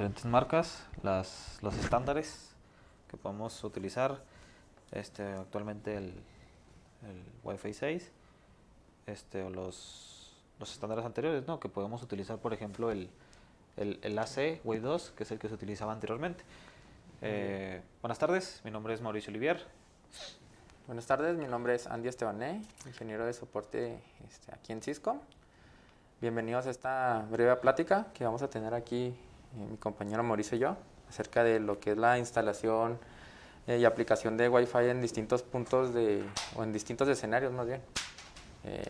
diferentes marcas, las, los estándares que podemos utilizar. Este, actualmente el, el Wi-Fi 6, este, o los, los estándares anteriores, ¿no? que podemos utilizar, por ejemplo, el, el, el AC Wave 2, que es el que se utilizaba anteriormente. Eh, buenas tardes, mi nombre es Mauricio Olivier. Buenas tardes, mi nombre es Andy Estebané, ingeniero de soporte este, aquí en Cisco. Bienvenidos a esta breve plática que vamos a tener aquí eh, mi compañero Mauricio y yo, acerca de lo que es la instalación eh, y aplicación de Wi-Fi en distintos puntos de, o en distintos escenarios más bien. Eh,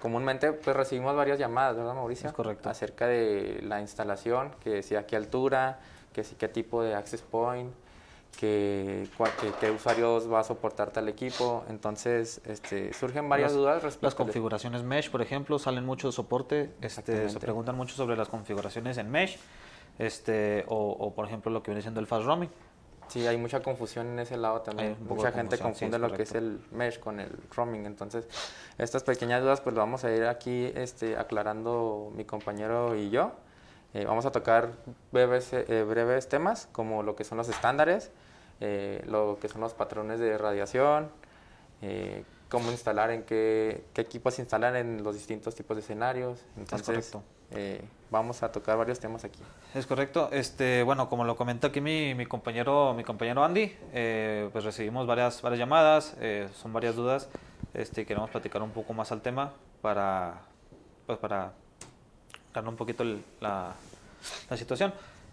comúnmente pues recibimos varias llamadas, ¿verdad Mauricio? Es correcto. Acerca de la instalación, que si a qué altura, que si qué tipo de access point, que, qué usuarios va a soportar tal equipo. Entonces, este, surgen varias dudas respecto Las configuraciones mesh, por ejemplo, salen mucho de soporte. Este, se preguntan mucho sobre las configuraciones en mesh este, o, por ejemplo lo que viene siendo el fast roaming. Sí, hay mucha confusión en ese lado también. Mucha gente confunde lo que es el mesh con el roaming. Entonces, estas pequeñas dudas pues lo vamos a ir aquí este, aclarando mi compañero y yo. Eh, vamos a tocar breves, eh, breves temas como lo que son los estándares, eh, lo que son los patrones de radiación, cómo instalar, en qué, equipos instalar en los distintos tipos de escenarios. Entonces, eh, vamos a tocar varios temas aquí. Es correcto. Este, bueno, como lo comentó aquí mi, compañero, mi compañero Andy, eh, pues recibimos varias, varias llamadas, eh, son varias dudas. Este, queremos platicar un poco más al tema para, pues para ganar un poquito la situación.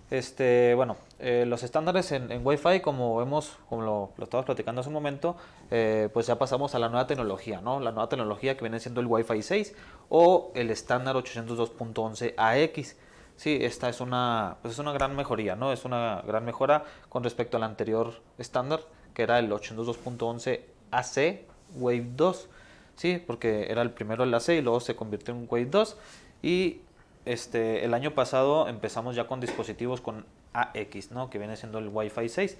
Este, bueno, eh, los estándares en, Wi-Fi, como vemos, como lo, estamos platicando hace un momento, eh, pues ya pasamos a la nueva tecnología, ¿no? La nueva tecnología que viene siendo el Wi-Fi 6 o el estándar 802.11ax. Sí, esta es una, pues es una gran mejoría, ¿no? Es una gran mejora con respecto al anterior estándar, que era el 802.11ac Wave 2, ¿sí? Porque era el primero el AC y luego se convirtió en un Wave 2 y este, el año pasado empezamos ya con dispositivos con AX, ¿no? que viene siendo el Wi-Fi 6.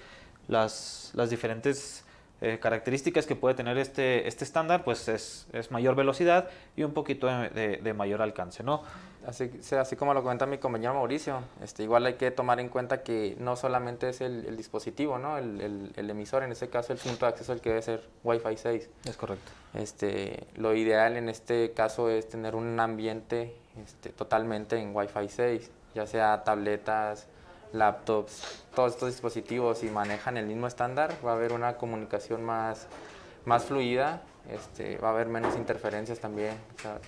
Las, las diferentes eh, características que puede tener este, este estándar pues es, mayor velocidad y un poquito de, mayor alcance. ¿no? Así, así como lo comenta mi compañero Mauricio, este, igual hay que tomar en cuenta que no solamente es el, dispositivo, ¿no? El, emisor, en ese caso el punto de acceso el que debe ser Wi-Fi 6. Es correcto. Este, lo ideal en este caso es tener un ambiente este, totalmente en Wi-Fi 6, ya sea tabletas, laptops, todos estos dispositivos y si manejan el mismo estándar, va a haber una comunicación más, más fluida, este, va a haber menos interferencias también.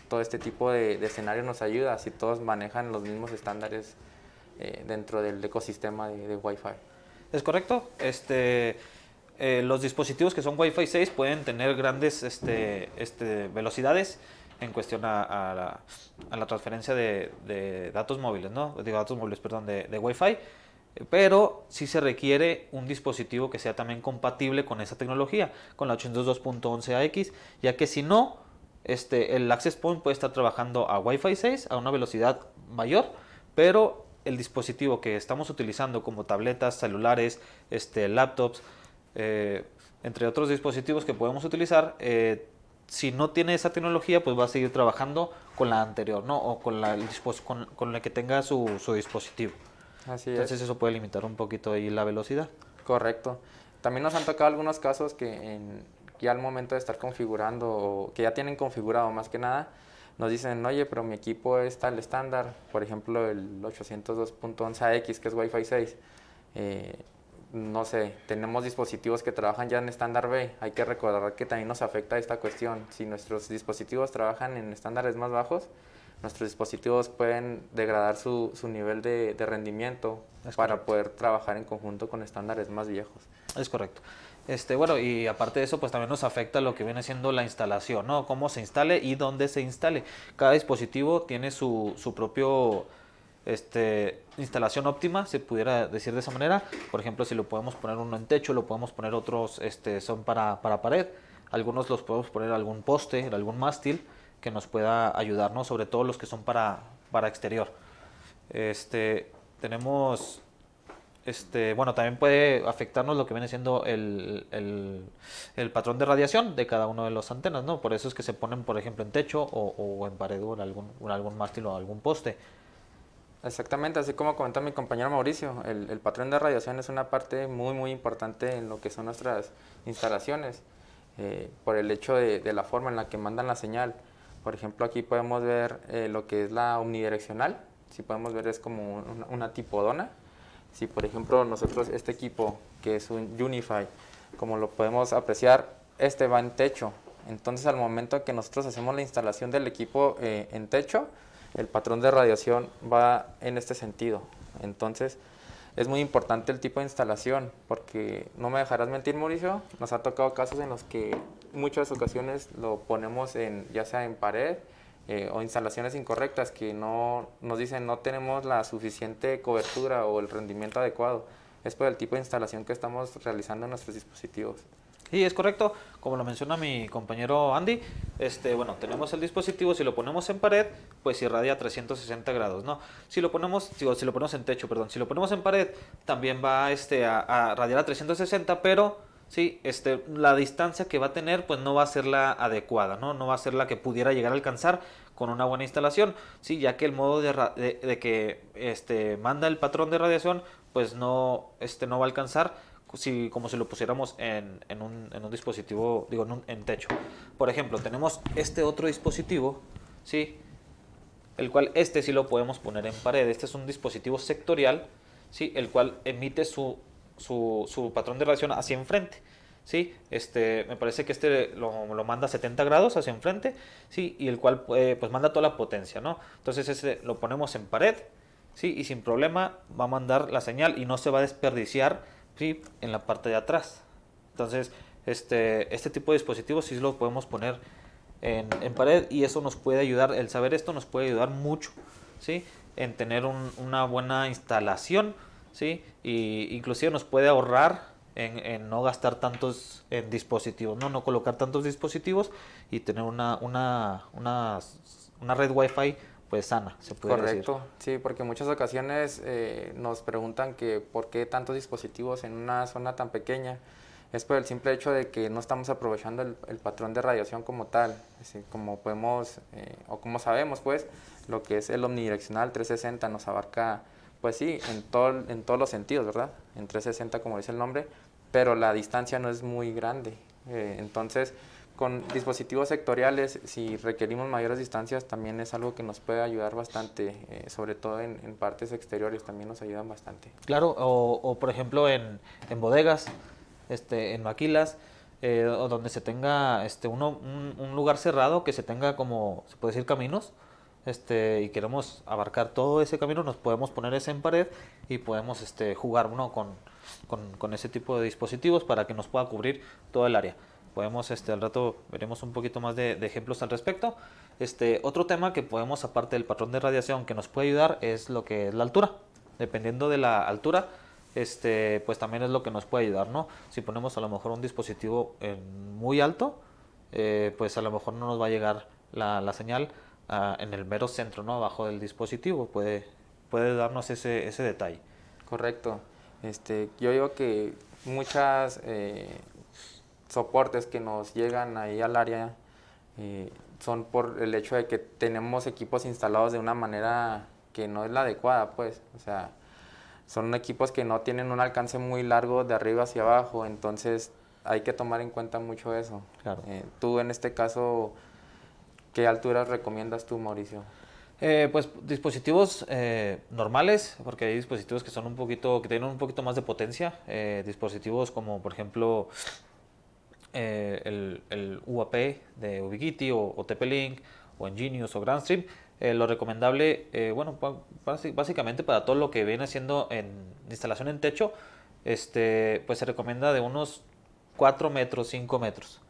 todo este tipo de, escenario nos ayuda si todos manejan los mismos estándares eh, dentro del ecosistema de, de, Wi-Fi. ¿Es correcto? Este, eh, los dispositivos que son Wi-Fi 6 pueden tener grandes este, este, velocidades en cuestión a, la, transferencia de, datos móviles, ¿no? Digo, datos móviles, perdón, de, Wi-Fi pero sí se requiere un dispositivo que sea también compatible con esa tecnología, con la 802.11ax, ya que si no, este, el access point puede estar trabajando a Wi-Fi 6 a una velocidad mayor, pero el dispositivo que estamos utilizando como tabletas, celulares, este, laptops, eh, entre otros dispositivos que podemos utilizar, eh, si no tiene esa tecnología, pues va a seguir trabajando con la anterior, ¿no? O con la, con, con la que tenga su, dispositivo. Así Entonces eso puede limitar un poquito ahí la velocidad. Correcto. También nos han tocado algunos casos que en, ya al momento de estar configurando, que ya tienen configurado más que nada, nos dicen, oye, pero mi equipo está tal estándar, por ejemplo el 802.11x que es Wi-Fi 6 no sé, tenemos dispositivos que trabajan ya en estándar B. Hay que recordar que también nos afecta esta cuestión. Si nuestros dispositivos trabajan en estándares más bajos, nuestros dispositivos pueden degradar su, nivel de, rendimiento para poder trabajar en conjunto con estándares más viejos. Es correcto. Este, bueno, y aparte de eso, pues también nos afecta lo que viene siendo la instalación, ¿no? Cómo se instale y dónde se instale. Cada dispositivo tiene su, su propio este, instalación óptima, se pudiera decir de esa manera. Por ejemplo, si lo podemos poner uno en techo, lo podemos poner otros, este, son para, pared. Algunos los podemos poner algún poste, algún mástil, que nos pueda ayudarnos, sobre todo los que son para, para exterior. Este, tenemos, bueno, también puede afectarnos lo que viene siendo el, patrón de radiación de cada uno de los antenas, Por eso es que se ponen, por ejemplo, en techo o, en pared o algún, en algún mástil o algún poste. Exactamente, así como comentó mi compañero Mauricio, el, patrón de radiación es una parte muy, muy importante en lo que son nuestras instalaciones, eh, por el hecho de, la forma en la que mandan la señal. Por ejemplo, aquí podemos ver eh, lo que es la omnidireccional, si podemos ver es como una, tipodona. Si por ejemplo nosotros este equipo, que es un Unify, como lo podemos apreciar, este va en techo. Entonces al momento que nosotros hacemos la instalación del equipo eh, en techo, el patrón de radiación va en este sentido. Entonces, es muy importante el tipo de instalación, porque no me dejarás mentir, Mauricio, nos ha tocado casos en los que muchas ocasiones lo ponemos en, ya sea en pared eh, o instalaciones incorrectas que no nos dicen no tenemos la suficiente cobertura o el rendimiento adecuado. Es por el tipo de instalación que estamos realizando en nuestros dispositivos. Sí, es correcto. Como lo menciona mi compañero Andy, este, bueno, tenemos el dispositivo, si lo ponemos en pared, pues irradia 360 grados, ¿no? Si lo ponemos, si, lo ponemos en techo, perdón, si lo ponemos en pared, también va este, a, irradiar radiar a 360, pero sí, este, la distancia que va a tener, pues no va a ser la adecuada, ¿no? No va a ser la que pudiera llegar a alcanzar con una buena instalación, sí, ya que el modo de, de que este, manda el patrón de radiación, pues no, este, no va a alcanzar como si lo pusiéramos en, un, dispositivo, digo, en, un, techo. Por ejemplo, tenemos este otro dispositivo, ¿sí? El cual este sí lo podemos poner en pared. Este es un dispositivo sectorial, ¿sí? El cual emite su, patrón de radiación hacia enfrente. ¿Sí? Este, me parece que este lo, manda a 70 grados hacia enfrente, ¿sí? Y el cual eh, pues manda toda la potencia, ¿no? Entonces este lo ponemos en pared, ¿sí? Y sin problema va a mandar la señal y no se va a desperdiciar en la parte de atrás. Entonces, este, este tipo de dispositivos sí lo podemos poner en, en, pared y eso nos puede ayudar, el saber esto nos puede ayudar mucho, ¿sí? En tener una buena instalación, ¿sí? Y inclusive nos puede ahorrar en, no gastar tantos en dispositivos, ¿no? No colocar tantos dispositivos y tener una, una, una, una red wifi pues sana, se puede Correcto, sí, porque muchas ocasiones eh, nos preguntan que por qué tantos dispositivos en una zona tan pequeña. Es por el simple hecho de que no estamos aprovechando el, patrón de radiación como tal, así como podemos, eh, o como sabemos pues, lo que es el omnidireccional 360 nos abarca, pues sí, en, en todos los sentidos, ¿verdad? En 360 como dice el nombre, pero la distancia no es muy grande. Eh, entonces, con dispositivos sectoriales, si requerimos mayores distancias, también es algo que nos puede ayudar bastante, eh, sobre todo en, partes exteriores, también nos ayudan bastante. Claro, o, por ejemplo en, bodegas, este, en maquilas, eh, o donde se tenga este, un, lugar cerrado, que se tenga como, se puede decir, caminos, este, y queremos abarcar todo ese camino, nos podemos poner ese en pared y podemos este, jugar uno con, con, con ese tipo de dispositivos para que nos pueda cubrir todo el área podemos este al rato veremos un poquito más de, ejemplos al respecto este otro tema que podemos aparte del patrón de radiación que nos puede ayudar es lo que es la altura dependiendo de la altura este pues también es lo que nos puede ayudar no si ponemos a lo mejor un dispositivo muy alto eh, pues a lo mejor no nos va a llegar la, señal ah, en el mero centro no abajo del dispositivo puede puede darnos ese, detalle correcto este yo digo que muchas eh, soportes que nos llegan ahí al área eh, son por el hecho de que tenemos equipos instalados de una manera que no es la adecuada, pues, o sea, son equipos que no tienen un alcance muy largo de arriba hacia abajo, entonces hay que tomar en cuenta mucho eso. Eh, tú en este caso, ¿qué alturas recomiendas tú, Mauricio? Eh, pues dispositivos normales, porque hay dispositivos que son un poquito, que tienen un poquito más de potencia. dispositivos como, por ejemplo, eh, el, el, UAP de Ubiquiti o, o TP-Link o Ingenious o GrandStream eh, lo recomendable, eh, bueno, básicamente para todo lo que viene haciendo en instalación en techo, este, pues se recomienda de unos 4 metros, 5 metros.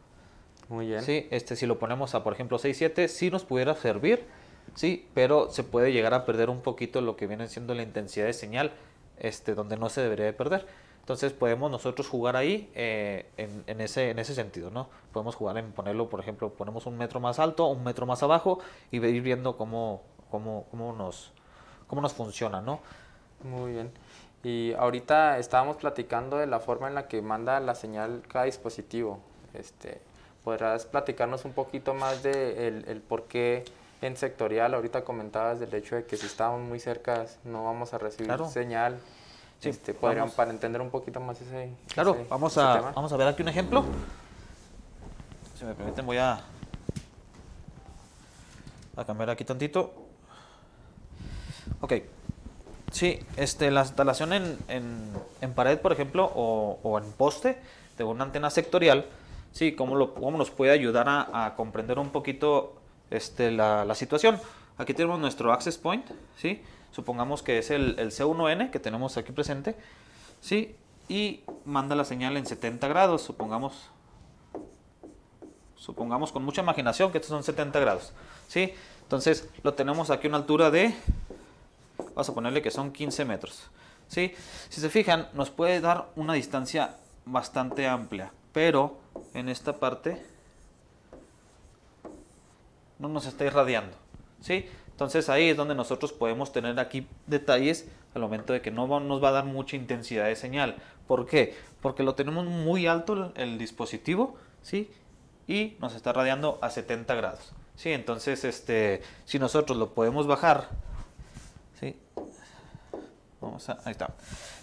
Muy bien. este, si lo ponemos a, por ejemplo, 6, 7, sí nos pudiera servir, sí, pero se puede llegar a perder un poquito lo que viene siendo la intensidad de señal, este, donde no se debería de perder. Entonces podemos nosotros jugar ahí eh, en, ese, en ese sentido, ¿no? Podemos jugar en ponerlo, por ejemplo, ponemos un metro más alto, un metro más abajo y ir viendo cómo, cómo, cómo, nos, cómo nos funciona, ¿no? Muy bien. Y ahorita estábamos platicando de la forma en la que manda la señal cada dispositivo. Este, ¿Podrás platicarnos un poquito más de el, por qué en sectorial, ahorita comentabas del hecho de que si estamos muy cerca no vamos a recibir señal? Sí, este, para entender un poquito más ese. Claro, vamos, a, vamos a ver aquí un ejemplo. Si me permiten, voy a, a cambiar aquí tantito. Ok. Sí, este, la instalación en, en, pared, por ejemplo, o, o, en poste de una antena sectorial, sí, cómo, lo, cómo nos puede ayudar a, a comprender un poquito este, la, la situación. Aquí tenemos nuestro access point, ¿sí? supongamos que es el, C1N que tenemos aquí presente, ¿sí? Y manda la señal en 70 grados, supongamos, supongamos con mucha imaginación que estos son 70 grados, ¿sí? Entonces lo tenemos aquí a una altura de, vamos a ponerle que son 15 metros, ¿sí? Si se fijan, nos puede dar una distancia bastante amplia, pero en esta parte no nos está irradiando, ¿sí? Entonces ahí es donde nosotros podemos tener aquí detalles al momento de que no nos va a dar mucha intensidad de señal. ¿Por qué? Porque lo tenemos muy alto el, dispositivo, ¿sí? Y nos está radiando a 70 grados, ¿sí? Entonces, este, si nosotros lo podemos bajar, Vamos a, ahí está.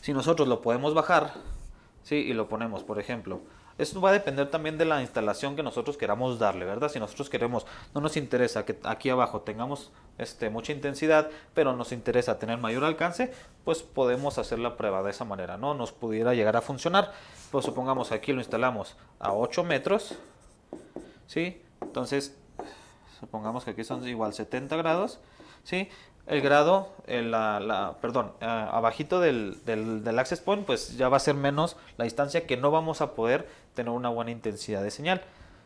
Si nosotros lo podemos bajar, ¿sí? Y lo ponemos, por ejemplo, esto va a depender también de la instalación que nosotros queramos darle, ¿verdad? Si nosotros queremos, no nos interesa que aquí abajo tengamos este, mucha intensidad, pero nos interesa tener mayor alcance, pues podemos hacer la prueba de esa manera, ¿no? Nos pudiera llegar a funcionar. Pues supongamos aquí lo instalamos a 8 metros, ¿sí? Entonces, supongamos que aquí son igual 70 grados, ¿sí? el grado, eh, la, perdón, eh, abajito del, del, del access point, pues ya va a ser menos la distancia que no vamos a poder tener una buena intensidad de señal.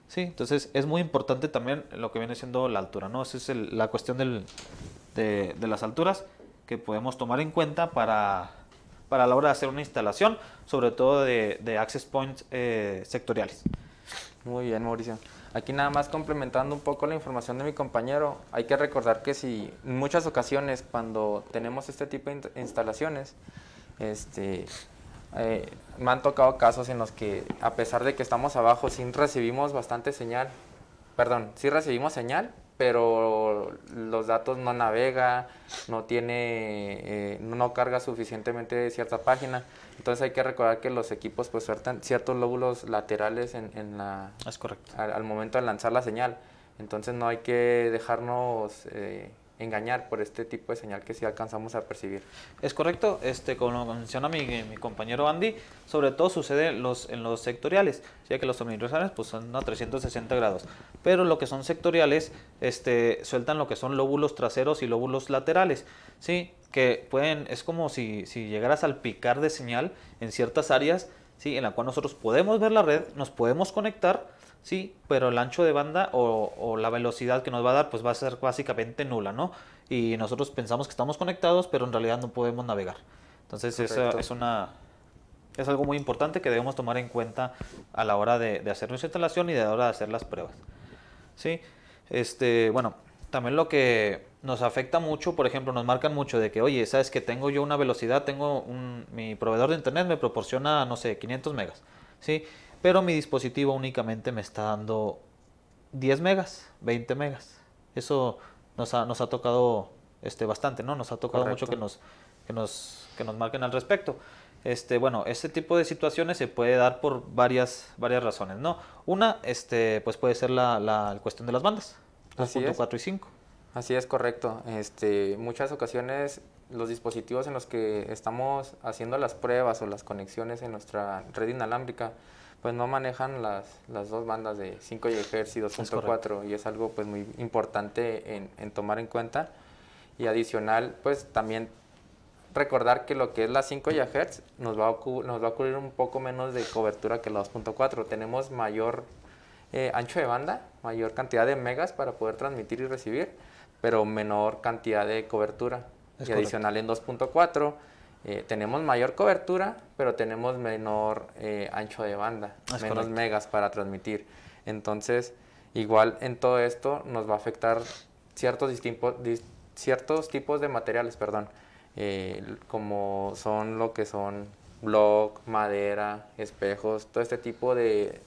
¿sí? Entonces es muy importante también lo que viene siendo la altura, ¿no? Esa es la cuestión de, las alturas que podemos tomar en cuenta para, para la hora de hacer una instalación, sobre todo de, access points eh, sectoriales. Muy bien, Mauricio. Aquí nada más complementando un poco la información de mi compañero, hay que recordar que si en muchas ocasiones cuando tenemos este tipo de instalaciones, este, eh, me han tocado casos en los que, a pesar de que estamos abajo, sí recibimos bastante señal. Perdón, sí recibimos señal, pero los datos no navega, no tiene, eh, no carga suficientemente cierta página. Entonces hay que recordar que los equipos pues sueltan ciertos lóbulos laterales en, la, Al, momento de lanzar la señal. Entonces no hay que dejarnos eh, engañar por este tipo de señal que sí alcanzamos a percibir. Es correcto, este, como menciona mi, mi compañero Andy, sobre todo sucede en los, en los sectoriales, ya que los omnidireccionales pues, son a 360 grados, pero lo que son sectoriales este, sueltan lo que son lóbulos traseros y lóbulos laterales, ¿sí? que pueden, es como si, si al picar de señal en ciertas áreas, ¿sí? en la cual nosotros podemos ver la red, nos podemos conectar, sí, pero el ancho de banda o, la velocidad que nos va a dar pues va a ser básicamente nula, ¿no? Y nosotros pensamos que estamos conectados, pero en realidad no podemos navegar. Entonces eso es algo muy importante que debemos tomar en cuenta a la hora de, hacer nuestra instalación y de a la hora de hacer las pruebas. ¿Sí? Este, bueno, también lo que nos afecta mucho, por ejemplo, nos marcan mucho de que, oye, sabes que tengo yo una velocidad, tengo un, mi proveedor de internet me proporciona, no sé, 500 megas, ¿sí? pero mi dispositivo únicamente me está dando 10 megas, 20 megas. Eso nos ha, tocado este, bastante, ¿no? Nos ha tocado mucho que nos, nos, que nos marquen al respecto. Este, bueno, este tipo de situaciones se puede dar por varias, varias razones, ¿no? Una, este, pues puede ser la, cuestión de las bandas, 2.4 y 5. Así es, correcto. Este, muchas ocasiones los dispositivos en los que estamos haciendo las pruebas o las conexiones en nuestra red inalámbrica pues no manejan las, dos bandas de 5 GHz y 2.4 y es algo pues muy importante en, tomar en cuenta y adicional pues también recordar que lo que es la 5 GHz nos va a, nos va a cubrir un poco menos de cobertura que la 2.4 tenemos mayor eh, ancho de banda mayor cantidad de megas para poder transmitir y recibir pero menor cantidad de cobertura y adicional en 2.4 eh, tenemos mayor cobertura, pero tenemos menor eh, ancho de banda, menos megas para transmitir. Entonces, igual en todo esto nos va a afectar ciertos, ciertos tipos de materiales, perdón, eh, como son lo que son blog, madera, espejos, todo este tipo de,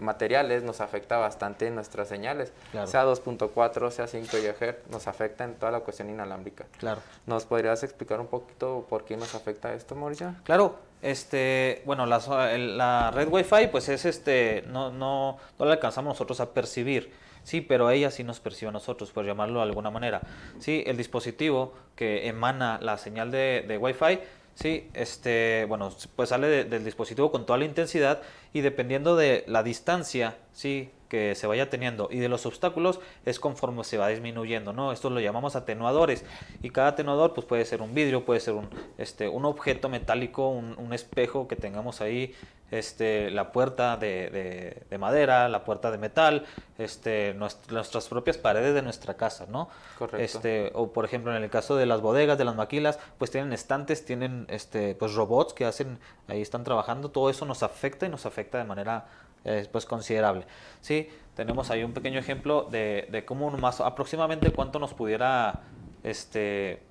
materiales nos afecta bastante en nuestras señales. Sea 2.4, sea 5 GHz, nos afecta en toda la cuestión inalámbrica. Claro. ¿Nos podrías explicar un poquito por qué nos afecta esto, Mauricio? Claro. Este, bueno, la, red Wi-Fi pues es este, no, no, la alcanzamos nosotros a percibir. Sí, pero ella sí nos percibe a nosotros, por llamarlo de alguna manera. Sí, el dispositivo que emana la señal de, de Wi-Fi Sí, este, bueno, pues sale del dispositivo con toda la intensidad y dependiendo de la distancia, sí, que se vaya teniendo y de los obstáculos es conforme se va disminuyendo, ¿no? Esto lo llamamos atenuadores y cada atenuador pues puede ser un vidrio, puede ser un, este, un objeto metálico, un, espejo que tengamos ahí, este, la puerta de, madera, la puerta de metal, este, nuestras propias paredes de nuestra casa, ¿no? Correcto. Este, o por ejemplo en el caso de las bodegas, de las maquilas, pues tienen estantes, tienen este, pues robots que hacen, ahí están trabajando, todo eso nos afecta y nos afecta de manera es pues considerable. Sí, tenemos ahí un pequeño ejemplo de, de cómo más aproximadamente cuánto nos pudiera este,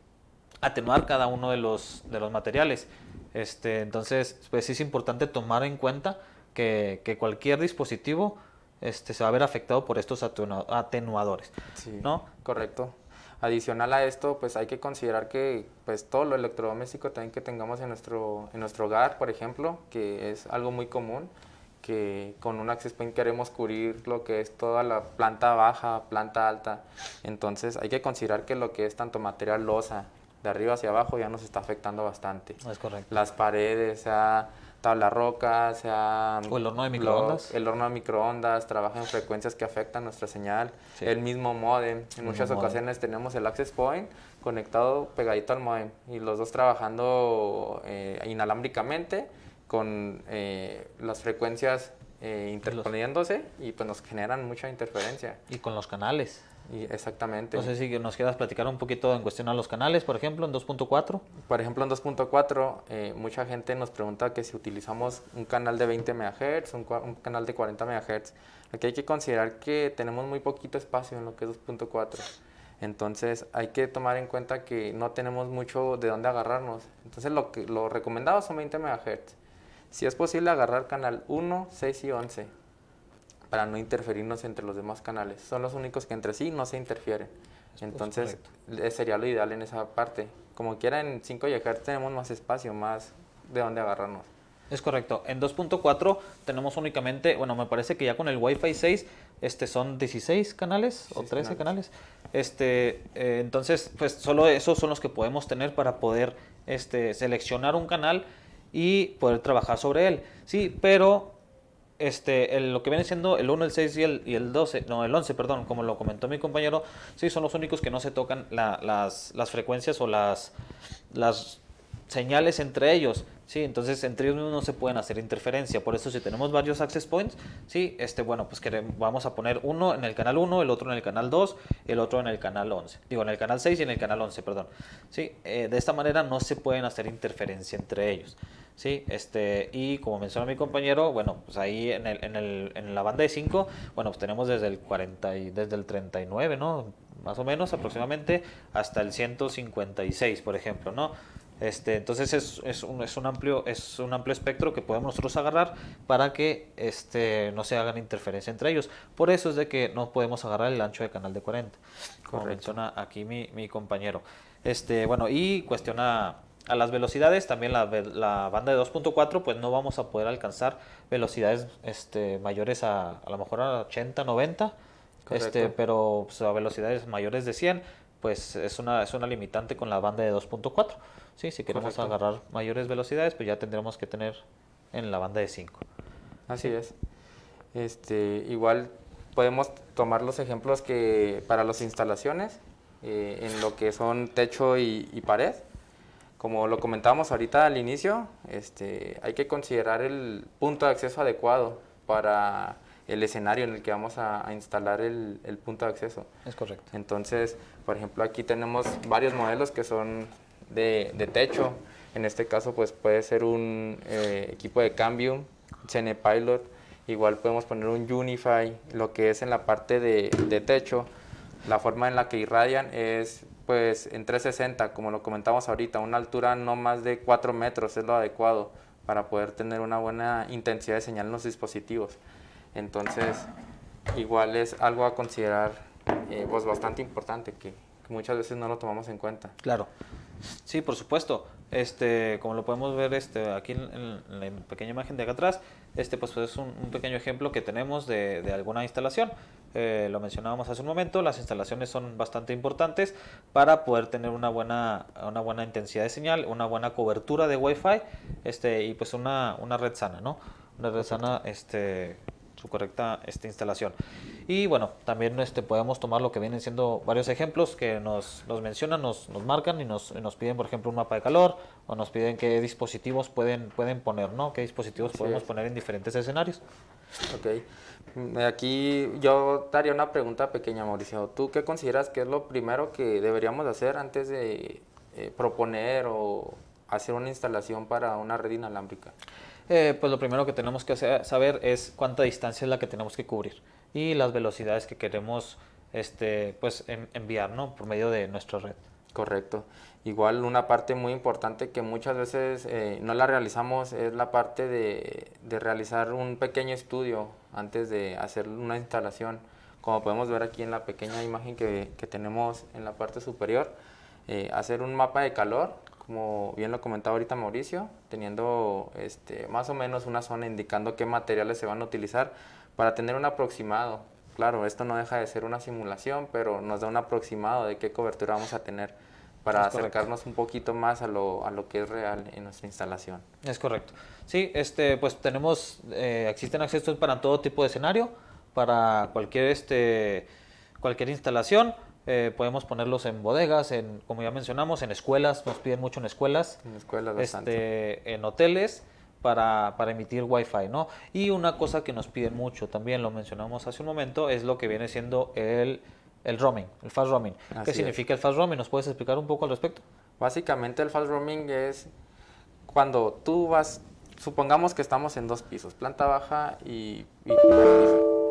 atenuar cada uno de los, materiales. Este, entonces, pues es importante tomar en cuenta que, cualquier dispositivo este, se va a ver afectado por estos atenuadores. ¿no? Correcto. Adicional a esto, pues hay que considerar que pues todo lo electrodoméstico también que tengamos en nuestro, en nuestro hogar, por ejemplo, que es algo muy común, que con un access point queremos cubrir lo que es toda la planta baja, planta alta. Entonces hay que considerar que lo que es tanto material losa, de arriba hacia abajo, ya nos está afectando bastante. Es correcto. Las paredes, sea tabla roca, sea... O el horno de microondas. el horno de microondas, trabaja en frecuencias que afectan nuestra señal. El mismo modem. En muchas ocasiones tenemos el access point conectado pegadito al modem y los dos trabajando eh, inalámbricamente con eh, las frecuencias eh, interponiéndose y pues nos generan mucha interferencia. Y con los canales. Y exactamente. No sé si nos quieras platicar un poquito en cuestión a los canales, por ejemplo, en 2.4. Por ejemplo, en 2.4, eh, mucha gente nos pregunta que si utilizamos un canal de 20 MHz, un, un canal de 40 MHz. Aquí hay que considerar que tenemos muy poquito espacio en lo que es 2.4. Entonces hay que tomar en cuenta que no tenemos mucho de dónde agarrarnos. Entonces lo, que, lo recomendado son 20 MHz. Si es posible agarrar canal 1, 6 y 11 para no interferirnos entre los demás canales. Son los únicos que entre sí no se interfieren. Pues entonces, eh, sería lo ideal en esa parte. Como quiera, en 5 GHz tenemos más espacio, más de dónde agarrarnos. Es correcto. En 2.4 tenemos únicamente, bueno, me parece que ya con el Wi-Fi 6 este, son 16 canales o 13 canales. Este, eh, entonces, pues solo esos son los que podemos tener para poder este, seleccionar un canal y poder trabajar sobre él. Sí, pero este, lo que viene siendo el 1, el 6 y el, y el 12, no, el 11, perdón, como lo comentó mi compañero, sí, son los únicos que no se tocan las, las, frecuencias o las, las señales entre ellos. Sí, entonces entre ellos no se pueden hacer interferencia. Por eso si tenemos varios access points, sí, este, bueno, pues queremos, vamos a poner uno en el canal 1, el otro en el canal 2, el otro en el canal 11. Digo, en el canal 6 y en el canal 11, perdón. Sí, eh, de esta manera no se pueden hacer interferencia entre ellos. Sí, este, y como menciona mi compañero, bueno, pues ahí en, el, en, el, en la banda de 5, bueno, pues tenemos desde el 40 y desde el 39, ¿no? Más o menos aproximadamente hasta el 156, por ejemplo, ¿no? Este, entonces es, es, un, amplio, es un amplio espectro que podemos nosotros agarrar para que este, no se hagan interferencia entre ellos. Por eso es de que no podemos agarrar el ancho de canal de 40, como menciona aquí mi, mi compañero. Este, bueno, y cuestiona a las velocidades, también la, la banda de 2.4, pues no vamos a poder alcanzar velocidades este, mayores a a lo mejor a 80, 90, este, pero pues, a velocidades mayores de 100, pues es una, es una limitante con la banda de 2.4. Sí, si queremos agarrar mayores velocidades, pues ya tendremos que tener en la banda de 5. Así es. Este, igual podemos tomar los ejemplos que para las instalaciones, eh, en lo que son techo y pared como lo comentábamos ahorita al inicio, este, hay que considerar el punto de acceso adecuado para el escenario en el que vamos a, instalar el, punto de acceso. Es correcto. Entonces, por ejemplo, aquí tenemos varios modelos que son de, techo. En este caso, pues puede ser un eh, equipo de Cambium, CN Pilot. Igual podemos poner un Unify, lo que es en la parte de, de techo. La forma en la que irradian es pues en 360, como lo comentamos ahorita, una altura no más de 4 metros es lo adecuado para poder tener una buena intensidad de señal en los dispositivos. Entonces, igual es algo a considerar eh, pues bastante importante que, muchas veces no lo tomamos en cuenta. Claro. Sí, por supuesto. Este, como lo podemos ver este, aquí en, la pequeña imagen de acá atrás, este pues es un, pequeño ejemplo que tenemos de, de alguna instalación. Eh, lo mencionábamos hace un momento, las instalaciones son bastante importantes para poder tener una buena, una buena intensidad de señal, una buena cobertura de Wi-Fi este, y pues una, red sana, ¿no? Una red sana, este, su correcta esta instalación. Y bueno, también este, podemos tomar lo que vienen siendo varios ejemplos que nos, mencionan, nos, marcan y nos, piden, por ejemplo, un mapa de calor o nos piden qué dispositivos pueden, pueden poner, ¿no? Qué dispositivos podemos poner en diferentes escenarios. Ok. Mm, aquí yo daría una pregunta pequeña, Mauricio. ¿Tú qué consideras que es lo primero que deberíamos hacer antes de eh, proponer o hacer una instalación para una red inalámbrica? Eh, pues lo primero que tenemos que saber es cuánta distancia es la que tenemos que cubrir y las velocidades que queremos este, pues, enviar ¿no? por medio de nuestra red. Correcto. Igual una parte muy importante que muchas veces eh, no la realizamos es la parte de, de, realizar un pequeño estudio antes de hacer una instalación. Como podemos ver aquí en la pequeña imagen que, que tenemos en la parte superior, eh, hacer un mapa de calor, como bien lo comentaba ahorita Mauricio, teniendo este, más o menos una zona indicando qué materiales se van a utilizar para tener un aproximado. Claro, esto no deja de ser una simulación, pero nos da un aproximado de qué cobertura vamos a tener para acercarnos un poquito más a lo, a lo que es real en nuestra instalación. Es correcto. Sí, este, pues tenemos, eh, existen accesos para todo tipo de escenario, para cualquier, este, cualquier instalación. Eh, podemos ponerlos en bodegas, en, como ya mencionamos, en escuelas, nos piden mucho en escuelas. En escuelas bastante. Este, en hoteles. Para, para, emitir Wi-Fi, ¿no? Y una cosa que nos piden mucho, también lo mencionamos hace un momento, es lo que viene siendo el el roaming, el fast roaming. ¿Qué significa el fast roaming? ¿Nos puedes explicar un poco al respecto? Básicamente el fast roaming es cuando tú vas, supongamos que estamos en dos pisos, planta baja y,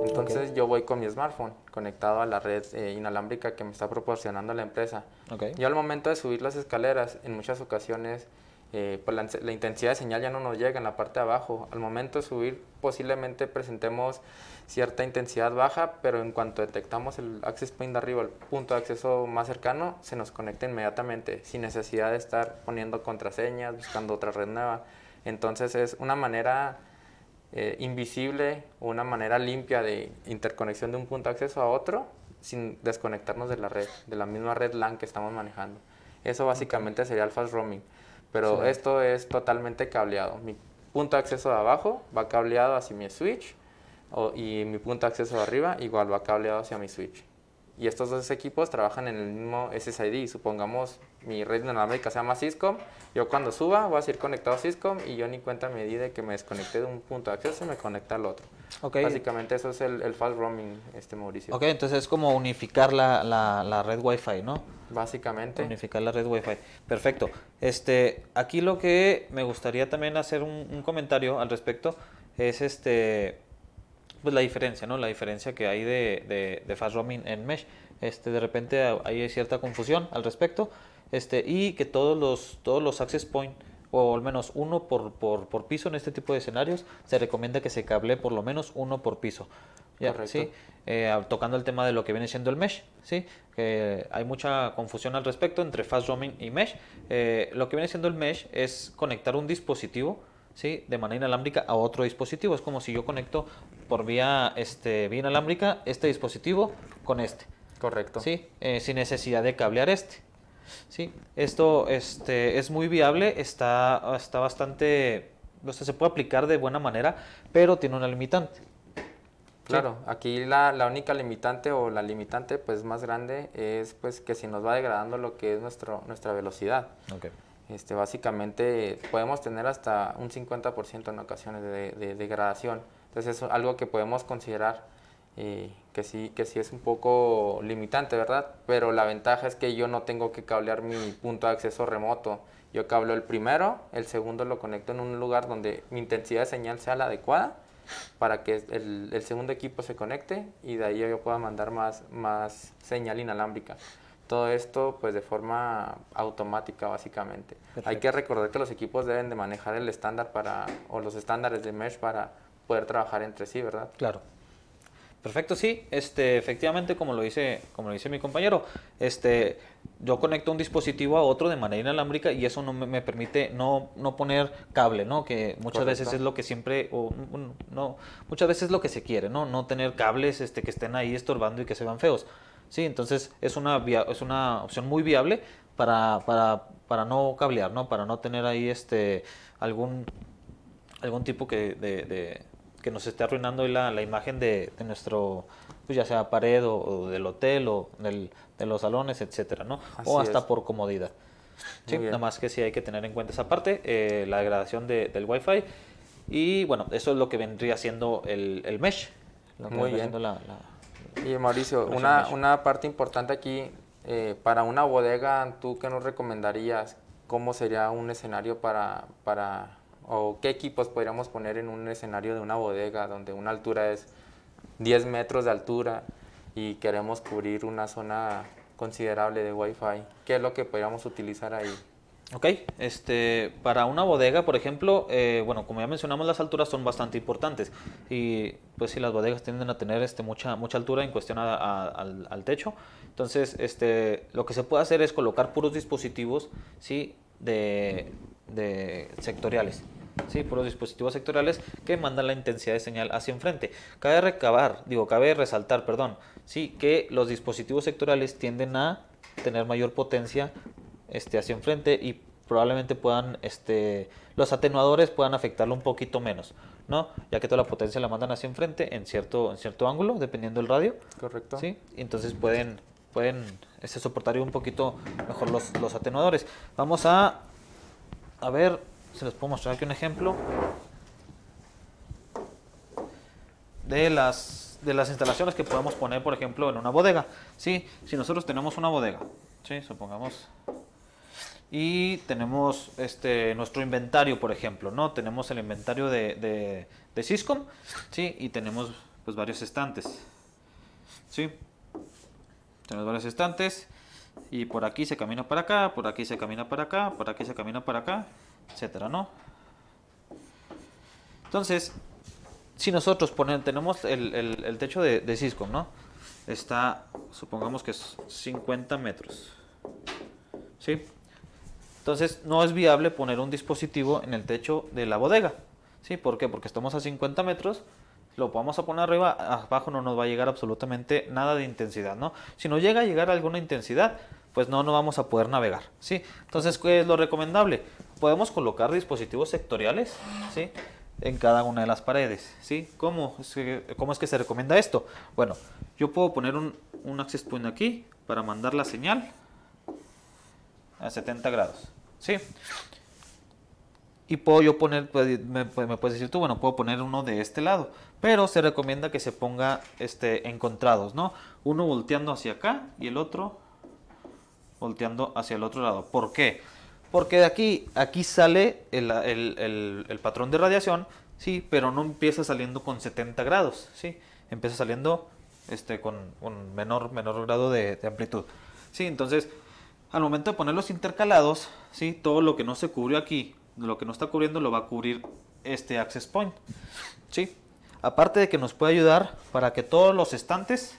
Entonces yo voy con mi smartphone conectado a la red eh, inalámbrica que me está proporcionando la empresa. Okay. Yo al momento de subir las escaleras, en muchas ocasiones eh, pues la, intensidad de señal ya no nos llega en la parte de abajo. Al momento de subir posiblemente presentemos cierta intensidad baja, pero en cuanto detectamos el access point de arriba, el punto de acceso más cercano, se nos conecta inmediatamente, sin necesidad de estar poniendo contraseñas, buscando otra red nueva. Entonces es una manera eh, invisible, una manera limpia de interconexión de un punto de acceso a otro sin desconectarnos de la red, de la misma red LAN que estamos manejando. Eso básicamente sería el fast roaming. Pero esto es totalmente cableado. Mi punto de acceso de abajo va cableado hacia mi switch y mi punto de acceso de arriba igual va cableado hacia mi switch. Y estos dos equipos trabajan en el mismo SSID. Supongamos mi red inalámbrica se llama Syscom. Yo cuando suba voy a seguir conectado a Cisco y yo ni cuenta me di de que me desconecté de un punto de acceso y me conecta al otro. Okay. Básicamente eso es el, fast roaming, este Mauricio. Ok, entonces es como unificar la, red Wi-Fi, ¿no? Básicamente. Unificar la red Wi-Fi. Perfecto. Este, aquí lo que me gustaría también hacer un, comentario al respecto es este, pues la diferencia, ¿no? La diferencia que hay de, fast roaming en mesh. Este, de repente hay cierta confusión al respecto este, y que todos los, todos los access point o al menos uno por, por, piso en este tipo de escenarios, se recomienda que se cable por lo menos uno por piso. ¿ya? así ¿Sí? Eh, tocando el tema de lo que viene siendo el mesh, ¿sí? Que hay mucha confusión al respecto entre fast roaming y mesh. Eh, lo que viene siendo el mesh es conectar un dispositivo ¿sí? de manera inalámbrica a otro dispositivo. Es como si yo conecto por vía, este, vía inalámbrica este dispositivo con este. Correcto. ¿sí? Eh, sin necesidad de cablear este. Sí, esto este, es muy viable, está, bastante, o sea, se puede aplicar de buena manera, pero tiene una limitante. Claro, aquí la, única limitante o la limitante pues más grande es pues que si nos va degradando lo que es nuestro, nuestra velocidad. Okay. Este, básicamente podemos tener hasta un 50% en ocasiones de, degradación. Entonces es algo que podemos considerar y que sí, que sí es un poco limitante, ¿verdad? Pero la ventaja es que yo no tengo que cablear mi punto de acceso remoto. Yo cableo el primero, el segundo lo conecto en un lugar donde mi intensidad de señal sea la adecuada para que el, segundo equipo se conecte y de ahí yo pueda mandar más, más señal inalámbrica. Todo esto pues de forma automática básicamente. Hay que recordar que los equipos deben de manejar el estándar para, o los estándares de mesh para poder trabajar entre sí, ¿verdad? Claro. Perfecto, sí. Este, efectivamente, como lo dice, como lo dice mi compañero, este, yo conecto un dispositivo a otro de manera inalámbrica y eso no me, permite no, no, poner cable, ¿no? Que muchas veces es lo que siempre, o, no, muchas veces es lo que se quiere, ¿no? No tener cables este, que estén ahí estorbando y que se van feos. Sí, entonces es una, es una opción muy viable para, para, para no cablear, ¿no? Para no tener ahí este, algún, algún tipo que de que nos esté arruinando la, la imagen de, nuestro, pues ya sea pared o, del hotel o de los salones, etcétera, ¿no? o hasta por comodidad. nada más que sí hay que tener en cuenta esa parte, eh, la degradación del Wi-Fi. Y bueno, eso es lo que vendría siendo el, mesh. Muy bien. y Mauricio, una, una, parte importante aquí, eh, para una bodega, ¿tú qué nos recomendarías? ¿Cómo sería un escenario para, para ¿O qué equipos podríamos poner en un escenario de una bodega donde una altura es 10 metros de altura y queremos cubrir una zona considerable de Wi-Fi? ¿Qué es lo que podríamos utilizar ahí? Ok, este, para una bodega, por ejemplo, eh, bueno, como ya mencionamos, las alturas son bastante importantes. Y pues si las bodegas tienden a tener este, mucha, mucha altura en cuestión al, al, techo, entonces este, lo que se puede hacer es colocar puros dispositivos ¿sí? de, sectoriales. Sí, por los dispositivos sectoriales que mandan la intensidad de señal hacia enfrente. Cabe recabar, digo, cabe resaltar, perdón, sí, que los dispositivos sectoriales tienden a tener mayor potencia este, hacia enfrente y probablemente puedan, este, los atenuadores puedan afectarlo un poquito menos, ¿no? Ya que toda la potencia la mandan hacia enfrente en cierto, en cierto ángulo, dependiendo del radio. Correcto. Sí, entonces pueden, pueden este, soportar un poquito mejor los atenuadores. Vamos a a ver, se les puedo mostrar aquí un ejemplo de las, de las instalaciones que podemos poner, por ejemplo, en una bodega. Si nosotros tenemos una bodega, supongamos, y tenemos este, nuestro inventario, por ejemplo, tenemos el inventario de, de, y pues, tenemos varios estantes. Tenemos varios estantes y por aquí se camina para acá, por aquí se camina para acá, por aquí se camina para acá, etcétera, ¿no? Entonces, si nosotros tenemos el, techo de, de Cisco, ¿no? Está, supongamos que es 50 metros. ¿Sí? Entonces, no es viable poner un dispositivo en el techo de la bodega. ¿Sí? ¿Por qué? Porque estamos a 50 metros lo vamos a poner arriba, abajo no nos va a llegar absolutamente nada de intensidad, ¿no? Si no llega a llegar alguna intensidad, pues no, no vamos a poder navegar, ¿sí? Entonces, ¿qué es lo recomendable? Podemos colocar dispositivos sectoriales, En cada una de las paredes, ¿sí? ¿Cómo es que, cómo es que se recomienda esto? Bueno, yo puedo poner un, access point aquí para mandar la señal a 70 grados, ¿sí? y puedo yo poner, pues, pues, me, puedes decir tú, bueno, puedo poner uno de este lado, pero se recomienda que se ponga este, encontrados, ¿no? Uno volteando hacia acá y el otro volteando hacia el otro lado. ¿Por qué? Porque de aquí, aquí sale el, patrón de radiación, sí, pero no empieza saliendo con 70 grados, sí, empieza saliendo este, con un menor, menor grado de, amplitud, sí, entonces... Al momento de poner los intercalados, ¿sí? todo lo que no se cubrió aquí lo que no está cubriendo lo va a cubrir este access point. ¿sí? Aparte de que nos puede ayudar para que todos los estantes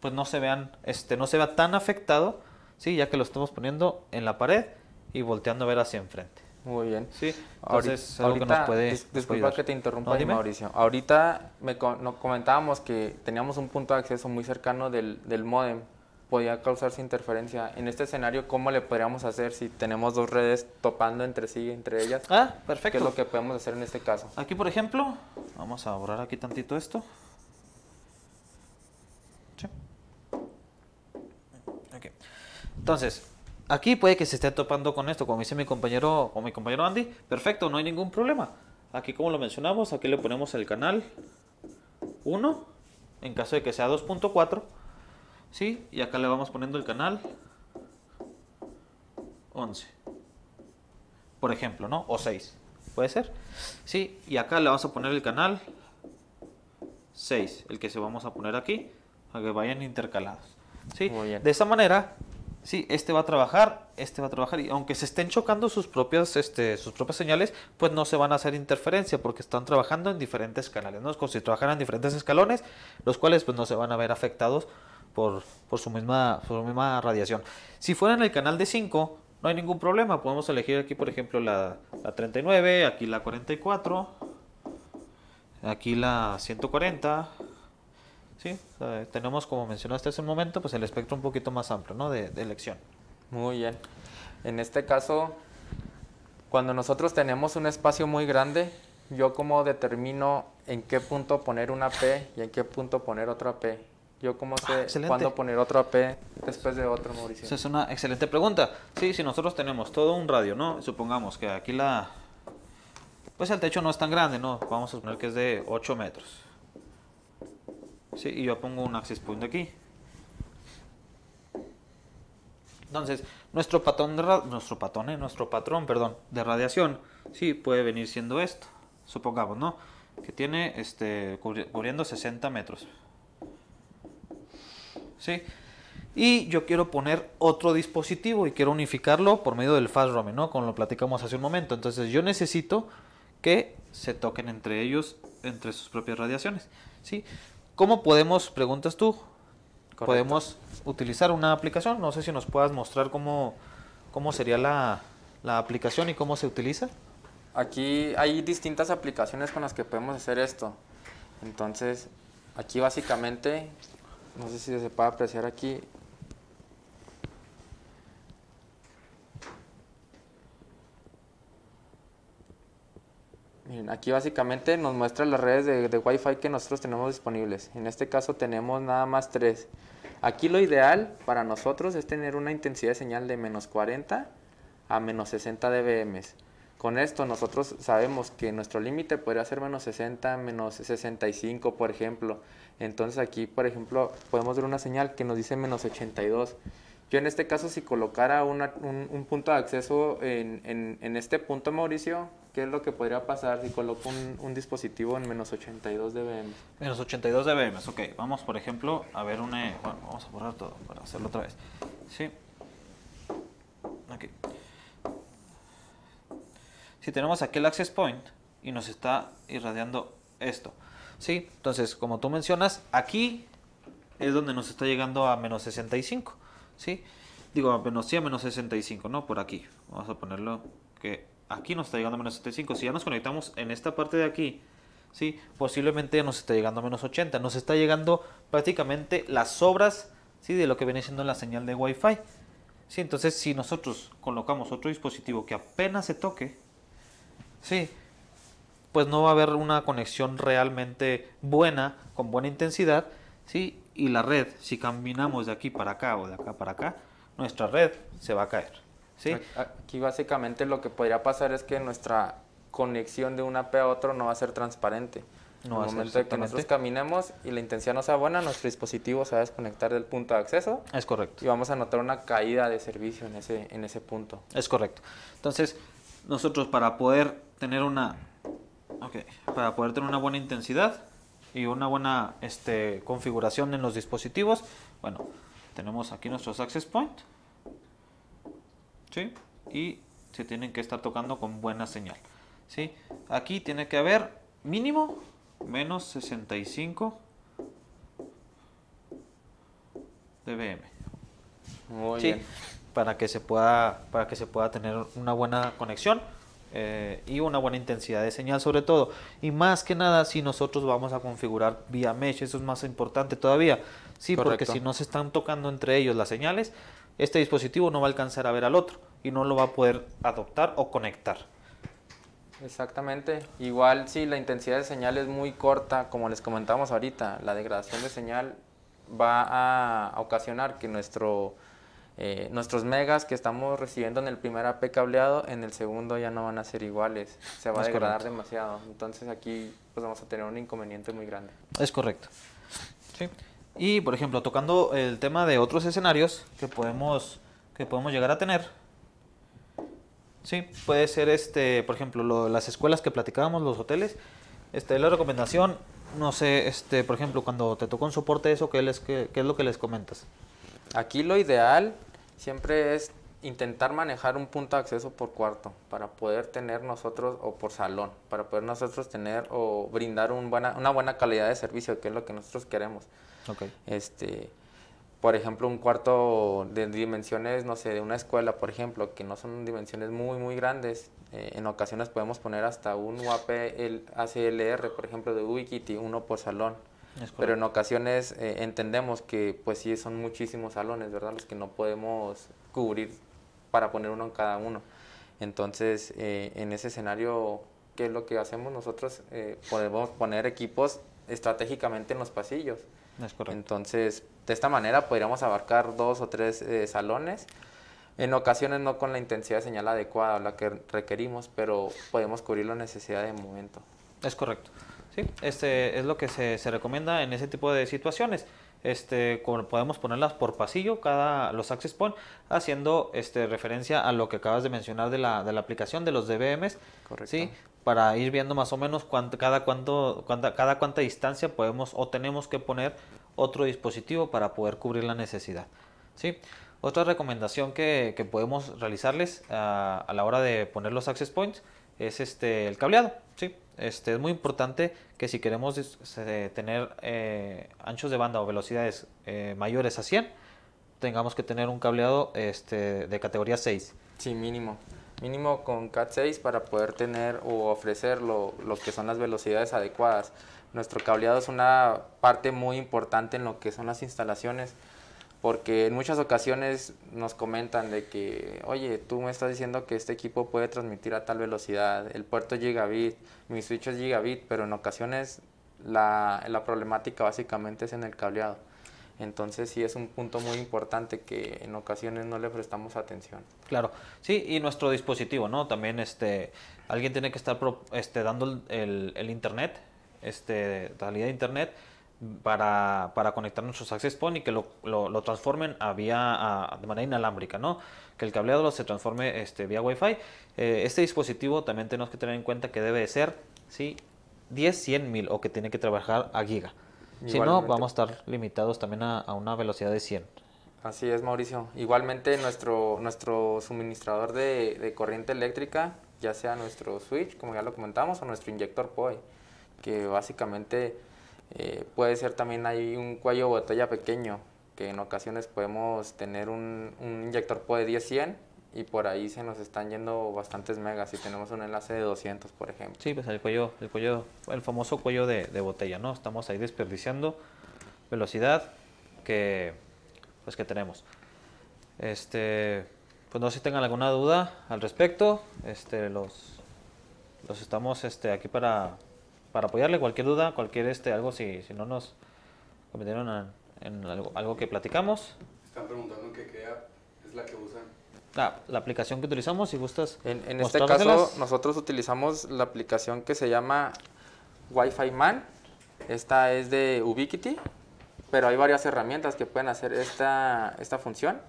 pues no se vean, este, no se vea tan afectado, ¿sí? ya que lo estamos poniendo en la pared y volteando a ver hacia enfrente. Muy bien. Sí, entonces ahorita, que nos puede dis Disculpa que te interrumpa, Mauricio. Ahorita me comentábamos que teníamos un punto de acceso muy cercano del, del modem podía causarse interferencia. En este escenario, ¿cómo le podríamos hacer si tenemos dos redes topando entre sí, entre ellas? Ah, perfecto. ¿Qué es lo que podemos hacer en este caso? Aquí, por ejemplo, vamos a borrar aquí tantito esto. Sí. Entonces, aquí puede que se esté topando con esto, como dice mi compañero o mi compañero Andy. Perfecto, no hay ningún problema. Aquí, como lo mencionamos, aquí le ponemos el canal 1, en caso de que sea 2.4 Sí, y acá le vamos poniendo el canal 11. Por ejemplo, ¿no? O 6. ¿Puede ser? Sí, y acá le vamos a poner el canal 6, el que se vamos a poner aquí, para que vayan intercalados. ¿Sí? De esta manera, sí, este va a trabajar, este va a trabajar, y aunque se estén chocando sus propias, este, sus propias señales, pues no se van a hacer interferencia, porque están trabajando en diferentes canales, ¿no? Es como si trabajaran en diferentes escalones, los cuales pues no se van a ver afectados por, por, su, misma, misma radiación. Si fuera en el canal de 5, no hay ningún problema. Podemos elegir aquí, por ejemplo, la, la 39, aquí la 44, aquí la 140. ¿sí? tenemos, como mencionaste hace un momento, pues el espectro un poquito más amplio ¿no? de, de elección. Muy bien. En este caso, cuando nosotros tenemos un espacio muy grande, yo como determino en qué punto poner una P y en qué punto poner otra P. Yo cómo ah, sé cuándo poner otro AP después de otro, Mauricio. Esa es una excelente pregunta. Sí, si nosotros tenemos todo un radio, ¿no? Supongamos que aquí la... Pues el techo no es tan grande, ¿no? Vamos a suponer que es de 8 metros. Sí, y yo pongo un axis point aquí. Entonces, nuestro patrón de nuestro patrón, eh, nuestro patrón, perdón, de radiación, sí puede venir siendo esto. Supongamos, ¿no? Que tiene este cubriendo 60 metros. ¿sí? Y yo quiero poner otro dispositivo y quiero unificarlo por medio del fast ¿no? Como lo platicamos hace un momento. Entonces yo necesito que se toquen entre ellos, entre sus propias radiaciones, ¿sí? ¿Cómo podemos, preguntas tú, podemos utilizar una aplicación? No sé si nos puedas mostrar cómo, cómo sería la, la aplicación y cómo se utiliza. Aquí hay distintas aplicaciones con las que podemos hacer esto. Entonces, aquí básicamente no sé si se puede apreciar aquí, Miren, aquí básicamente nos muestra las redes de, de, Wi-Fi que nosotros tenemos disponibles. En este caso tenemos nada más tres. Aquí lo ideal para nosotros es tener una intensidad de señal de menos 40 a menos 60 dBm. Con esto nosotros sabemos que nuestro límite podría ser menos 60, menos 65, por ejemplo. Entonces aquí, por ejemplo, podemos ver una señal que nos dice menos 82. Yo en este caso, si colocara un, punto de acceso en, este punto, Mauricio, ¿qué es lo que podría pasar si coloco un, dispositivo en menos 82 dBm? Menos 82 dBm, ok. Vamos, por ejemplo, a ver una... Bueno, vamos a borrar todo para hacerlo otra vez. Sí. Aquí si tenemos aquí el access point y nos está irradiando esto. ¿sí? Entonces, como tú mencionas, aquí es donde nos está llegando a menos 65. ¿sí? Digo, a menos a menos 65, ¿no? Por aquí. Vamos a ponerlo que aquí nos está llegando a menos 75. Si ya nos conectamos en esta parte de aquí, ¿sí? posiblemente nos está llegando a menos 80. Nos está llegando prácticamente las sobras ¿sí? de lo que viene siendo la señal de Wi-Fi. Entonces, si nosotros colocamos otro dispositivo que apenas se toque, Sí, pues no va a haber una conexión realmente buena, con buena intensidad, ¿sí? Y la red, si caminamos de aquí para acá o de acá para acá, nuestra red se va a caer, ¿sí? Aquí básicamente lo que podría pasar es que nuestra conexión de un AP a otro no va a ser transparente. No el momento que nosotros caminemos y la intensidad no sea buena, nuestro dispositivo se va a desconectar del punto de acceso. Es correcto. Y vamos a notar una caída de servicio en ese, en ese punto. Es correcto. Entonces, nosotros para poder tener una para poder tener una buena intensidad y una buena este, configuración en los dispositivos bueno tenemos aquí nuestros access point ¿sí? y se tienen que estar tocando con buena señal ¿sí? aquí tiene que haber mínimo menos 65 dBm muy bien para que se pueda, para que se pueda tener una buena conexión. Eh, y una buena intensidad de señal sobre todo y más que nada si nosotros vamos a configurar vía mesh eso es más importante todavía sí porque si no se están tocando entre ellos las señales este dispositivo no va a alcanzar a ver al otro y no lo va a poder adoptar o conectar Exactamente, igual si la intensidad de señal es muy corta, como les comentamos ahorita, la degradación de señal va a ocasionar que nuestro eh, nuestros megas que estamos recibiendo en el primer AP cableado, en el segundo ya no van a ser iguales, se va a degradar demasiado. Entonces aquí pues vamos a tener un inconveniente muy grande. Es correcto. Sí. Y por ejemplo, tocando el tema de otros escenarios que podemos, que podemos llegar a tener. Sí, puede ser este, por ejemplo, las escuelas que platicábamos, los hoteles. Este, la recomendación, no sé, este, por ejemplo, cuando te tocó un soporte eso, ¿qué, les, qué es lo que les comentas? Aquí lo ideal siempre es intentar manejar un punto de acceso por cuarto para poder tener nosotros, o por salón, para poder nosotros tener o brindar una buena calidad de servicio, que es lo que nosotros queremos. Este, por ejemplo, un cuarto de dimensiones, no sé, de una escuela, por ejemplo, que no son dimensiones muy, muy grandes. Eh, en ocasiones podemos poner hasta un UAP el ACLR, por ejemplo, de Ubiquiti, uno por salón. Pero en ocasiones eh, entendemos que pues sí son muchísimos salones, ¿verdad? Los que no podemos cubrir para poner uno en cada uno. Entonces, eh, en ese escenario, ¿qué es lo que hacemos nosotros? Eh, podemos poner equipos estratégicamente en los pasillos. Es correcto. Entonces, de esta manera podríamos abarcar dos o tres salones. En ocasiones no con la intensidad de señal adecuada, la que requerimos, pero podemos cubrir la necesidad de momento. Es correcto este es lo que se, recomienda en ese tipo de situaciones. Este, podemos ponerlas por pasillo, cada los access points, haciendo este, referencia a lo que acabas de mencionar de la, de la aplicación de los DBMs. ¿sí? Para ir viendo más o menos cada, cuánto, cuánta, cada cuánta distancia podemos o tenemos que poner otro dispositivo para poder cubrir la necesidad. ¿sí? Otra recomendación que, podemos realizarles ah, a la hora de poner los access points es este, el cableado. ¿sí? Este, es muy importante que si queremos tener eh, anchos de banda o velocidades eh, mayores a 100, tengamos que tener un cableado este, de categoría 6. Sí, mínimo. Mínimo con CAT 6 para poder tener o ofrecer lo, lo que son las velocidades adecuadas. Nuestro cableado es una parte muy importante en lo que son las instalaciones porque en muchas ocasiones nos comentan de que, oye, tú me estás diciendo que este equipo puede transmitir a tal velocidad, el puerto es gigabit, mi switch es gigabit, pero en ocasiones la, la problemática básicamente es en el cableado. Entonces sí es un punto muy importante que en ocasiones no le prestamos atención. Claro, sí, y nuestro dispositivo, ¿no? También este, alguien tiene que estar este, dando el, el, internet, este, calidad de internet, para, para conectar nuestros access point y que lo, transformen a vía de manera inalámbrica, ¿no? Que el cableado se transforme este, vía Wi-Fi. Eh, este dispositivo también tenemos que tener en cuenta que debe ser, ¿sí? 10, 100 mil o que tiene que trabajar a giga. Si no, vamos a estar limitados también a, una velocidad de 100. Así es, Mauricio. Igualmente, nuestro, nuestro suministrador de, de corriente eléctrica, ya sea nuestro switch, como ya lo comentamos, o nuestro inyector POE, que básicamente eh, puede ser también hay un cuello botella pequeño, que en ocasiones podemos tener un, inyector puede de 10-100 y por ahí se nos están yendo bastantes megas si tenemos un enlace de 200, por ejemplo. Sí, pues el cuello, el cuello, el famoso cuello de, botella, ¿no? Estamos ahí desperdiciando velocidad que, pues, que tenemos. Este, pues no sé si tengan alguna duda al respecto, este, los, los estamos este, aquí para para apoyarle cualquier duda, cualquier este, algo si, si no nos cometieron en, algo, que platicamos. Están preguntando qué app es la que usan. la aplicación que utilizamos, si gustas. En, en este caso, nosotros utilizamos la aplicación que se llama Wi-Fi Man. Esta es de Ubiquiti, pero hay varias herramientas que pueden hacer esta, esta función.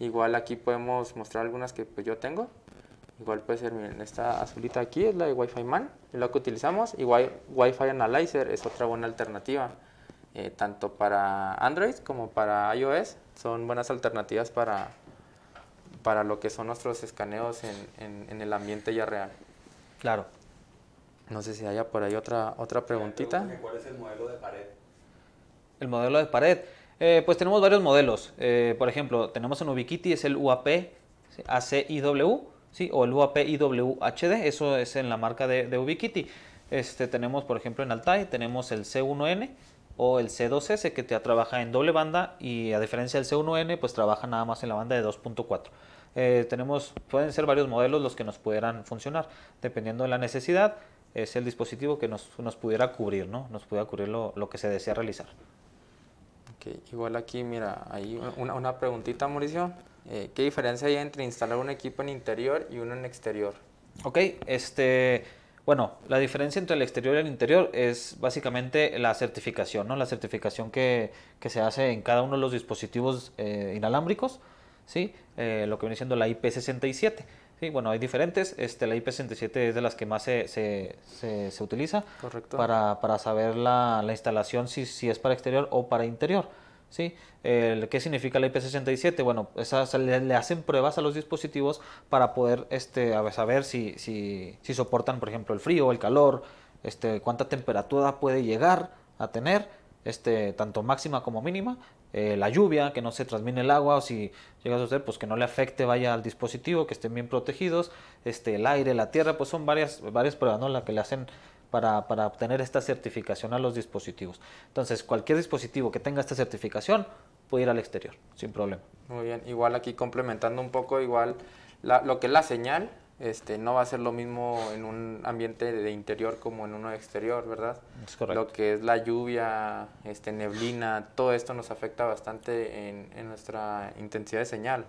Igual aquí podemos mostrar algunas que pues, yo tengo. Igual puede ser, miren, esta azulita aquí es la de Wi-Fi Man, es la que utilizamos. Y Wi-Fi Analyzer es otra buena alternativa, eh, tanto para Android como para iOS. Son buenas alternativas para, para lo que son nuestros escaneos en, en, el ambiente ya real. Claro. No sé si haya por ahí otra, otra preguntita. ¿Cuál es el modelo de pared? El modelo de pared. Eh, pues tenemos varios modelos. Eh, por ejemplo, tenemos en Ubiquiti, es el UAP ACIW ¿sí? o el UAP IWHD, eso es en la marca de, Ubiquiti. Este, tenemos, por ejemplo, en Altai, tenemos el C1N o el C2S que te trabaja en doble banda y a diferencia del C1N, pues trabaja nada más en la banda de 2.4. Eh, tenemos, pueden ser varios modelos los que nos pudieran funcionar, dependiendo de la necesidad, es el dispositivo que nos, pudiera cubrir, ¿no? Nos pudiera cubrir lo, que se desea realizar. Igual aquí, mira, hay una, una preguntita, Mauricio. Eh, ¿Qué diferencia hay entre instalar un equipo en interior y uno en exterior? Ok, este, bueno, la diferencia entre el exterior y el interior es básicamente la certificación, ¿no? La certificación que, que se hace en cada uno de los dispositivos eh, inalámbricos, ¿sí? Eh, lo que viene siendo la IP67. Sí, bueno, hay diferentes. Este, la IP67 es de las que más se, se, se, se utiliza Correcto. Para, para saber la, la instalación si, es para exterior o para interior. ¿sí? el ¿Qué significa la IP67? Bueno, esas, le, hacen pruebas a los dispositivos para poder este, saber si, si, soportan, por ejemplo, el frío, el calor, este, cuánta temperatura puede llegar a tener, este, tanto máxima como mínima, eh, la lluvia, que no se transmite el agua, o si llega a suceder, pues que no le afecte, vaya al dispositivo, que estén bien protegidos, este, el aire, la tierra, pues son varias, varias pruebas, ¿no? que le hacen para, obtener esta certificación a los dispositivos. Entonces, cualquier dispositivo que tenga esta certificación puede ir al exterior, sin problema. Muy bien, igual aquí complementando un poco, igual lo que es la señal, este, no va a ser lo mismo en un ambiente de interior como en uno exterior, ¿verdad? Es correcto. Lo que es la lluvia, este, neblina, todo esto nos afecta bastante en nuestra intensidad de señal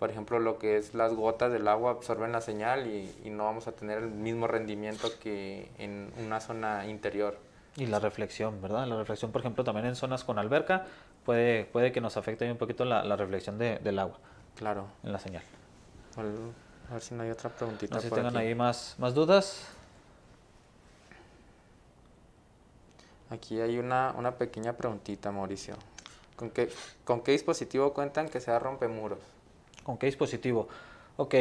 por ejemplo, lo que es las gotas del agua absorben la señal y, no vamos a tener el mismo rendimiento que en una zona interior. Y la reflexión, ¿verdad? La reflexión, por ejemplo, también en zonas con alberca puede, puede que nos afecte un poquito la, reflexión del agua. Claro. En la señal. A ver si no hay otra preguntita. No sé si tengan ahí más, más dudas. Aquí hay una, una pequeña preguntita, Mauricio. ¿Con qué, ¿Con qué dispositivo cuentan que sea muros? ¿Con qué dispositivo? Ok,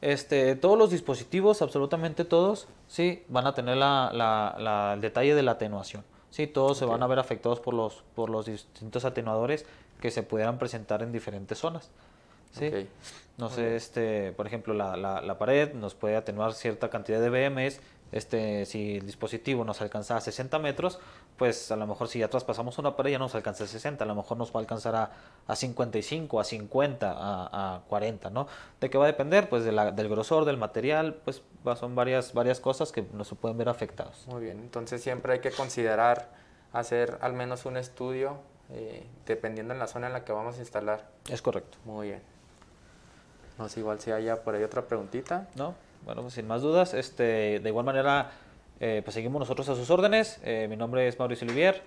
este, todos los dispositivos, absolutamente todos, sí, van a tener la, el detalle de la atenuación. Sí, todos se van a ver afectados por los, por los distintos atenuadores que se pudieran presentar en diferentes zonas. ¿sí? No sé, este, por ejemplo, la, la, la, pared nos puede atenuar cierta cantidad de BMs este, si el dispositivo nos alcanza a 60 metros, pues a lo mejor si ya traspasamos una pared ya nos alcanza a 60, a lo mejor nos va a alcanzar a, 55, a 50, a, 40, ¿no? ¿De qué va a depender? Pues del grosor, del material, pues son varias, varias cosas que nos pueden ver afectados. Muy bien, entonces siempre hay que considerar hacer al menos un estudio eh, dependiendo en la zona en la que vamos a instalar. Es correcto. Muy bien. No sé igual si haya por ahí otra preguntita. No. Bueno, pues, sin más dudas, este, de igual manera, eh, pues seguimos nosotros a sus órdenes. Eh, mi nombre es Mauricio Olivier,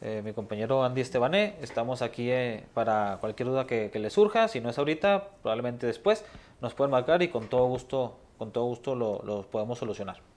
eh, mi compañero Andy Estebané. Estamos aquí para cualquier duda que, le surja. Si no es ahorita, probablemente después nos pueden marcar y con todo gusto, con todo gusto lo podemos solucionar.